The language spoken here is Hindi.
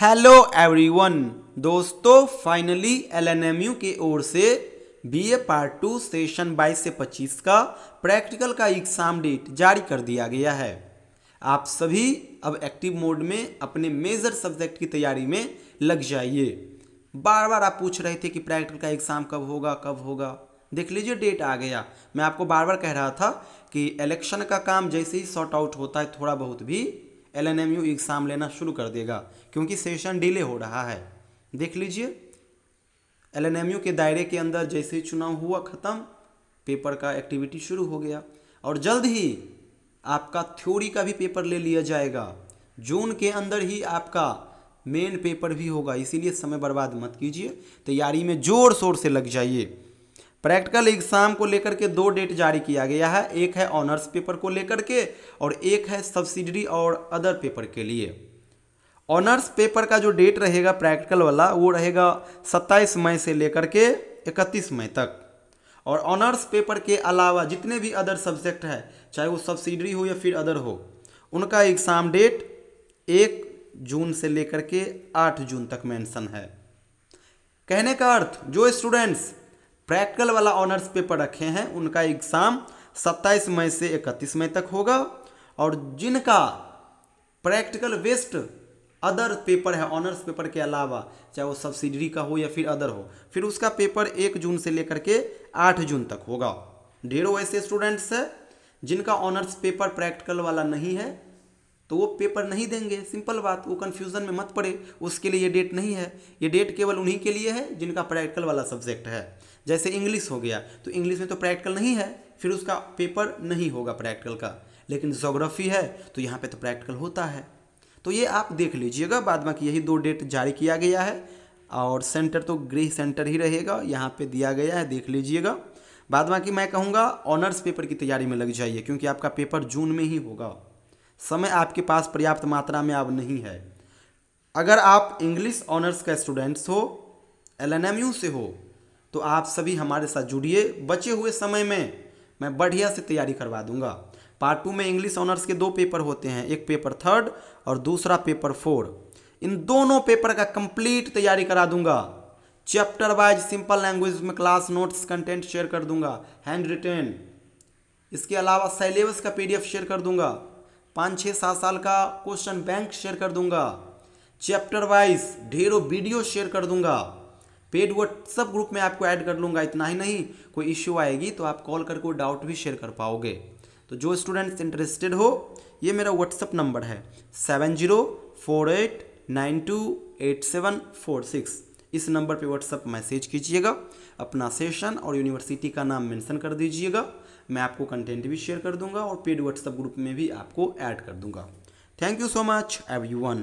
हेलो एवरीवन दोस्तों फाइनली एलएनएमयू के ओर से बीए पार्ट टू सेशन 22 से 25 का प्रैक्टिकल का एग्ज़ाम डेट जारी कर दिया गया है आप सभी अब एक्टिव मोड में अपने मेजर सब्जेक्ट की तैयारी में लग जाइए बार बार आप पूछ रहे थे कि प्रैक्टिकल का एग्ज़ाम कब होगा कब होगा देख लीजिए डेट आ गया मैं आपको बार बार कह रहा था कि इलेक्शन का काम जैसे ही शॉर्ट आउट होता है थोड़ा बहुत भी L N M U exam लेना शुरू कर देगा क्योंकि सेशन डिले हो रहा है देख लीजिए एल एन एम यू के दायरे के अंदर जैसे ही चुनाव हुआ ख़त्म पेपर का एक्टिविटी शुरू हो गया और जल्द ही आपका थ्योरी का भी पेपर ले लिया जाएगा जून के अंदर ही आपका मेन पेपर भी होगा इसीलिए समय बर्बाद मत कीजिए तैयारी में ज़ोर शोर से लग जाइए प्रैक्टिकल एग्जाम को लेकर के दो डेट जारी किया गया है एक है ऑनर्स पेपर को लेकर के और एक है सब्सिडरी और अदर पेपर के लिए ऑनर्स पेपर का जो डेट रहेगा प्रैक्टिकल वाला वो रहेगा 27 मई से लेकर के 31 मई तक और ऑनर्स पेपर के अलावा जितने भी अदर सब्जेक्ट है चाहे वो सब्सिडरी हो या फिर अदर हो उनका एग्ज़ाम डेट एक जून से लेकर के आठ जून तक मैंसन है कहने का अर्थ जो स्टूडेंट्स प्रैक्टिकल वाला ऑनर्स पेपर रखे हैं उनका एग्ज़ाम 27 मई से 31 मई तक होगा और जिनका प्रैक्टिकल वेस्ट अदर पेपर है ऑनर्स पेपर के अलावा चाहे वो सब्सिडरी का हो या फिर अदर हो फिर उसका पेपर एक जून से लेकर के आठ जून तक होगा ढेरों ऐसे स्टूडेंट्स हैं जिनका ऑनर्स पेपर प्रैक्टिकल वाला नहीं है तो वो पेपर नहीं देंगे सिंपल बात वो कन्फ्यूज़न में मत पड़े उसके लिए ये डेट नहीं है ये डेट केवल उन्हीं के लिए है जिनका प्रैक्टिकल वाला सब्जेक्ट है जैसे इंग्लिश हो गया तो इंग्लिश में तो प्रैक्टिकल नहीं है फिर उसका पेपर नहीं होगा प्रैक्टिकल का लेकिन जोग्राफी है तो यहाँ पर तो प्रैक्टिकल होता है तो ये आप देख लीजिएगा बाद बाकी यही दो डेट जारी किया गया है और सेंटर तो गृह सेंटर ही रहेगा यहाँ पे दिया गया है देख लीजिएगा बाद बाकी मैं कहूँगा ऑनर्स पेपर की तैयारी में लग जाइए क्योंकि आपका पेपर जून में ही होगा समय आपके पास पर्याप्त मात्रा में अब नहीं है अगर आप इंग्लिश ऑनर्स का स्टूडेंट्स हो एल से हो तो आप सभी हमारे साथ जुड़िए बचे हुए समय में मैं बढ़िया से तैयारी करवा दूंगा पार्ट टू में इंग्लिश ऑनर्स के दो पेपर होते हैं एक पेपर थर्ड और दूसरा पेपर फोर इन दोनों पेपर का कंप्लीट तैयारी करा दूंगा चैप्टर वाइज सिंपल लैंग्वेज में क्लास नोट्स कंटेंट शेयर कर दूंगा हैंड रिटेन इसके अलावा सिलेबस का पीडीएफ शेयर कर दूंगा पाँच छः सात साल का क्वेश्चन बैंक शेयर कर दूंगा चैप्टर वाइज ढेरों वीडियो शेयर कर दूंगा पेड व्हाट्सअप ग्रुप में आपको ऐड कर लूँगा इतना ही नहीं कोई इश्यू आएगी तो आप कॉल करके डाउट भी शेयर कर पाओगे तो जो स्टूडेंट्स इंटरेस्टेड हो ये मेरा व्हाट्सअप नंबर है seven zero four eight nine two eight seven four six इस नंबर पे व्हाट्सअप मैसेज कीजिएगा अपना सेशन और यूनिवर्सिटी का नाम मेंशन कर दीजिएगा मैं आपको कंटेंट भी शेयर कर दूंगा और पेड व्हाट्सअप ग्रुप में भी आपको ऐड कर दूंगा thank you so much every